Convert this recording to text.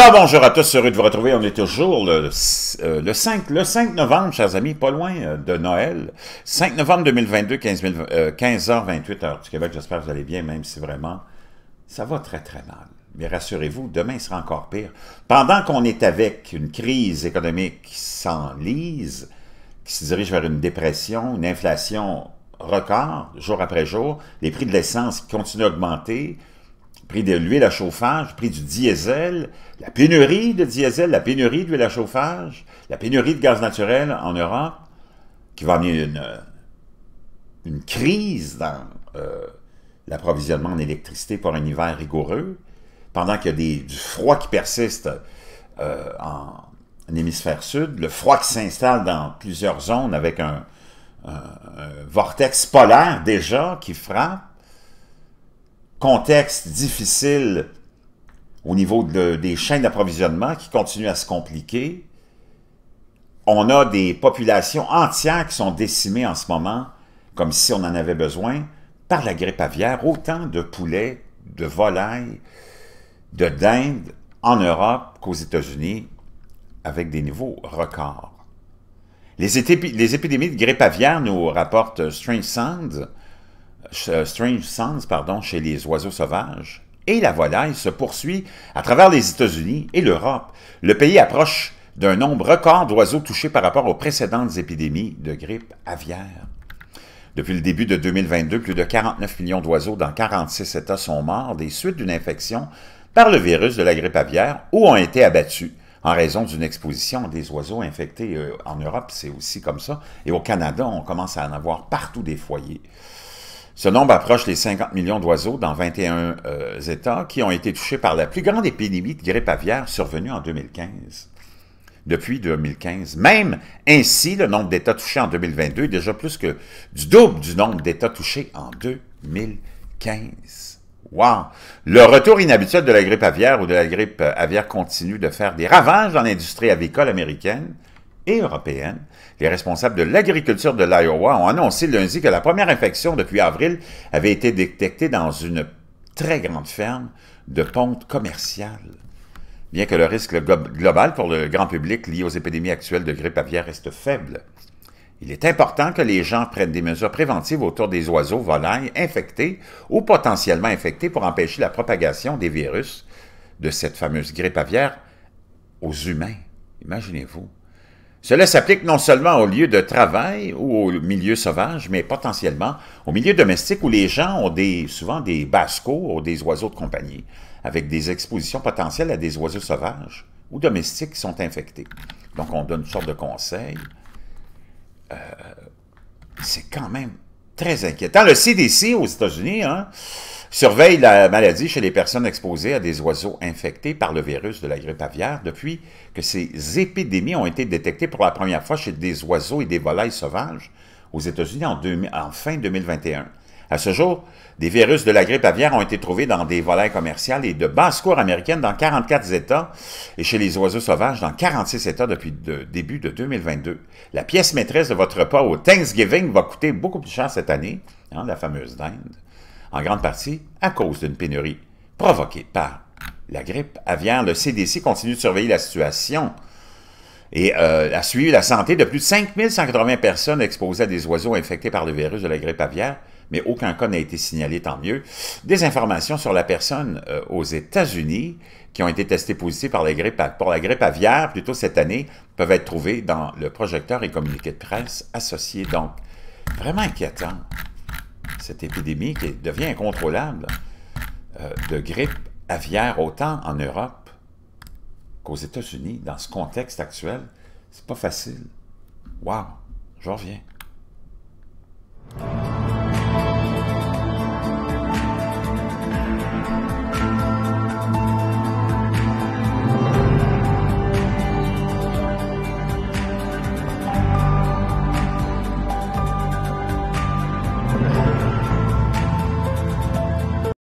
Alors bonjour à tous, heureux de vous retrouver. On est toujours le, 5, euh, novembre, chers amis, pas loin euh, de Noël. 5 novembre 2022, 15 h 28 heure du Québec. J'espère que vous allez bien, même si vraiment ça va très très mal. Mais rassurez-vous, demain sera encore pire. Pendant qu'on est avec une crise économique qui s'enlise, qui se dirige vers une dépression, une inflation record, jour après jour, les prix de l'essence qui continuent d'augmenter, prix de l'huile à chauffage, prix du diesel, la pénurie de diesel, la pénurie d'huile à chauffage, la pénurie de gaz naturel en Europe, qui va amener une, euh, une crise dans euh, l'approvisionnement en électricité pour un hiver rigoureux, pendant qu'il y a des, du froid qui persiste euh, en, hémisphère sud, le froid qui s'installe dans plusieurs zones avec un vortex polaire déjà qui frappe, contexte difficile au niveau des chaînes d'approvisionnement qui continuent à se compliquer. On a des populations entières qui sont décimées en ce moment, comme si on en avait besoin, par la grippe aviaire. Autant de poulets, de volailles, de dindes en Europe qu'aux États-Unis, avec des niveaux records. Les, épidémies de grippe aviaire, nous rapportent « Strange sounds », euh, Strange sounds » pardon, chez les oiseaux sauvages et la volaille se poursuit à travers les États-Unis et l'Europe. Le pays approche d'un nombre record d'oiseaux touchés par rapport aux précédentes épidémies de grippe aviaire. Depuis le début de 2022, plus de 49 millions d'oiseaux dans 46 États sont morts des suites d'une infection par le virus de la grippe aviaire ou ont été abattus en raison d'une exposition des oiseaux infectés euh, en Europe, c'est aussi comme ça. Et au Canada, on commence à en avoir partout des foyers. Ce nombre approche les 50 millions d'oiseaux dans 21 euh, États qui ont été touchés par la plus grande épidémie de grippe aviaire survenue en 2015. Depuis 2015. Même ainsi, le nombre d'États touchés en 2022 est déjà plus que du double du nombre d'États touchés en 2015. Wow! Le retour inhabituel de la grippe aviaire ou de la grippe euh, aviaire continue de faire des ravages dans l'industrie avicole américaine et européenne. Les responsables de l'agriculture de l'Iowa ont annoncé lundi que la première infection depuis avril avait été détectée dans une très grande ferme de ponte commerciale. Bien que le risque global pour le grand public lié aux épidémies actuelles de grippe aviaire reste faible, il est important que les gens prennent des mesures préventives autour des oiseaux volailles infectés ou potentiellement infectés pour empêcher la propagation des virus de cette fameuse grippe aviaire aux humains. Imaginez-vous. Cela s'applique non seulement au lieu de travail ou au milieu sauvage, mais potentiellement au milieu domestique où les gens ont des, souvent des basse ou des oiseaux de compagnie, avec des expositions potentielles à des oiseaux sauvages ou domestiques qui sont infectés. Donc, on donne une sorte de conseil. Euh, c'est quand même très inquiétant. Le CDC aux États-Unis, hein, surveille la maladie chez les personnes exposées à des oiseaux infectés par le virus de la grippe aviaire depuis que ces épidémies ont été détectées pour la première fois chez des oiseaux et des volailles sauvages aux États-Unis en, fin 2021. À ce jour, des virus de la grippe aviaire ont été trouvés dans des volailles commerciales et de basse-cour américaines dans 44 États et chez les oiseaux sauvages dans 46 États depuis le début de 2022. La pièce maîtresse de votre repas au Thanksgiving va coûter beaucoup plus cher cette année, hein, la fameuse dinde en grande partie à cause d'une pénurie provoquée par la grippe aviaire. Le CDC continue de surveiller la situation et euh, a suivi la santé de plus de 5180 personnes exposées à des oiseaux infectés par le virus de la grippe aviaire, mais aucun cas n'a été signalé, tant mieux. Des informations sur la personne euh, aux États-Unis qui ont été testées positives par pour la grippe aviaire plutôt cette année peuvent être trouvées dans le projecteur et communiqué de presse associé. Donc, vraiment inquiétant cette épidémie qui devient incontrôlable euh, de grippe aviaire autant en Europe qu'aux États-Unis, dans ce contexte actuel, c'est pas facile. Waouh, Je reviens.